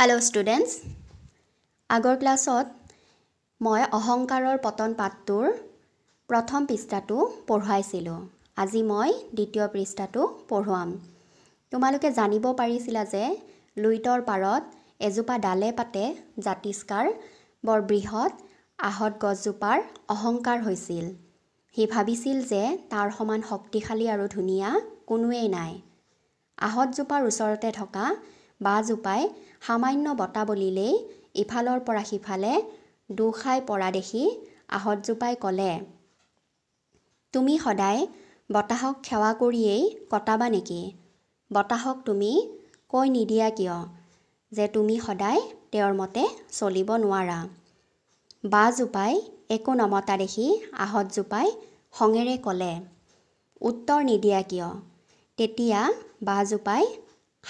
hello' students আগৰ ক্লাছত মই অহংকাৰৰ পতন পাঠটোৰ প্ৰথম পৃষ্ঠাটো পঢ়ুৱাইছিলোঁ আজি মই দ্বিতীয় পৃষ্ঠাটো পঢ়ুৱাম তোমালোকে জানিব পাৰিছিলা যে লুইতৰ পাৰত এজোপা ডালে পাতে জাতিষ্কাৰ বৰ বৃহৎ আহত গছজোপাৰ অহংকাৰ হৈছিল সি ভাবিছিল যে তাৰ সমান শক্তিশালী আৰু ধুনীয়া কোনোৱেই নাই আহতজোপাৰ ওচৰতে থকা বাজোপাই সামান্য বঁটা বলিলেই ইফালৰ পৰা সিফালে দুখাই পৰা দেখি আহতজোপাই ক'লে তুমি সদায় বতাহক সেৱা কৰিয়েই কটাবা নেকি বতাহক তুমি কৈ নিদিয়া কিয় যে তুমি সদায় তেওঁৰ মতে চলিব নোৱাৰা বাজোপাই একো নমতা দেখি আহতজোপাই খঙেৰে ক'লে উত্তৰ নিদিয়া কিয় তেতিয়া বাজোপাই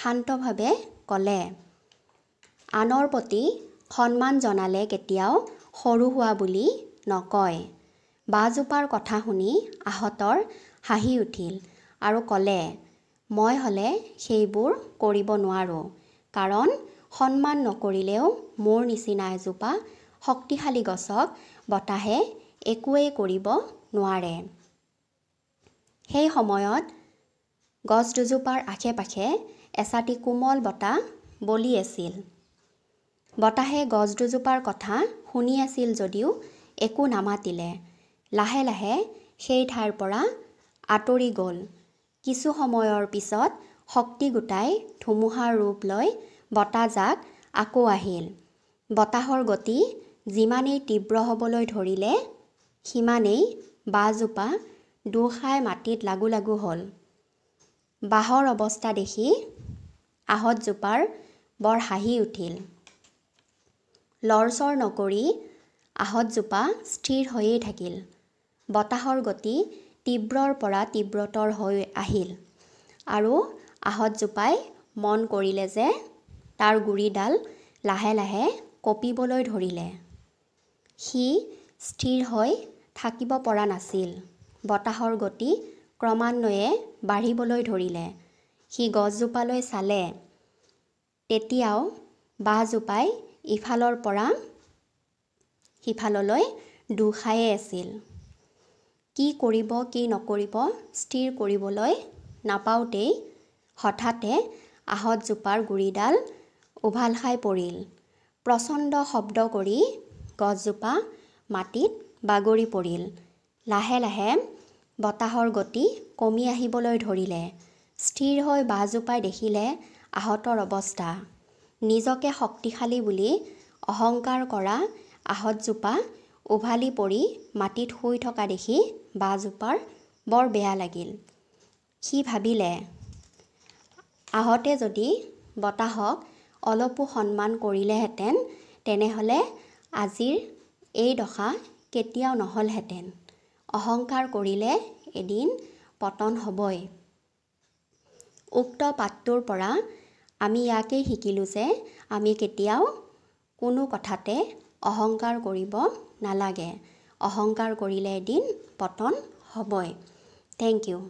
শান্তভাৱে ক'লে আনৰ প্ৰতি সন্মান জনালে কেতিয়াও সৰু হোৱা বুলি নকয় বাজোপাৰ কথা শুনি আহঁতৰ হাঁহি উঠিল আৰু ক'লে মই হ'লে সেইবোৰ কৰিব নোৱাৰোঁ কাৰণ সন্মান নকৰিলেও মোৰ নিচিনা এজোপা শক্তিশালী গছক বতাহে একোৱেই কৰিব নোৱাৰে সেই সময়ত গছ দুজোপাৰ আশে পাশে এচাটি কোমল বতাহ বলি আছিল বতাহে গছ দুজোপাৰ কথা শুনি আছিল যদিও একো নামাতিলে লাহে লাহে সেই ঠাইৰ পৰা আঁতৰি গ'ল কিছু সময়ৰ পিছত শক্তি গোটাই ধুমুহাৰ ৰূপ লৈ বতাহজাক আকৌ আহিল বতাহৰ গতি যিমানেই তীব্ৰ হ'বলৈ ধৰিলে সিমানেই বাঁহজোপা দুখাই মাটিত লাগু লাগু হ'ল বাঁহৰ অৱস্থা দেখি আহতজোপাৰ বৰ হাঁহি উঠিল লৰচৰ নকৰি আহতজোপা স্থিৰ হৈয়েই থাকিল বতাহৰ গতি তীব্ৰৰ পৰা তীব্ৰতৰ হৈ আহিল আৰু আহতজোপাই মন কৰিলে যে তাৰ গুৰিডাল লাহে লাহে কঁপিবলৈ ধৰিলে সি স্থিৰ হৈ থাকিব পৰা নাছিল বতাহৰ গতি ক্ৰমান্বয়ে বাঢ়িবলৈ ধৰিলে সি গছজোপালৈ চালে তেতিয়াও বাঁহজোপাই ইফালৰ পৰা সিফাললৈ দুখায়ে আছিল কি কৰিব কি নকৰিব স্থিৰ কৰিবলৈ নাপাওঁতেই হঠাতে আহতজোপাৰ গুৰিডাল উভাল খাই পৰিল প্ৰচণ্ড শব্দ কৰি গছজোপা মাটিত বাগৰি পৰিল লাহে লাহে বতাহৰ গতি কমি আহিবলৈ ধৰিলে স্থিৰ হৈ বাজোপাই দেখিলে আহতৰ অৱস্থা নিজকে শক্তিশালী বুলি অহংকাৰ কৰা আহতজোপা উভালি পৰি মাটিত শুই থকা দেখি বাজোপাৰ বৰ বেয়া লাগিল সি ভাবিলে আহতে যদি বতাহক অলপো সন্মান কৰিলেহেঁতেন তেনেহ'লে আজিৰ এই দশা কেতিয়াও নহ'লহেঁতেন অহংকাৰ কৰিলে এদিন পতন হ'বই উক্ত পাঠটোৰ পৰা আমি ইয়াকেই শিকিলোঁ যে আমি কেতিয়াও কোনো কথাতে অহংকাৰ কৰিব নালাগে অহংকাৰ কৰিলে এদিন পতন হ'বই থেংক ইউ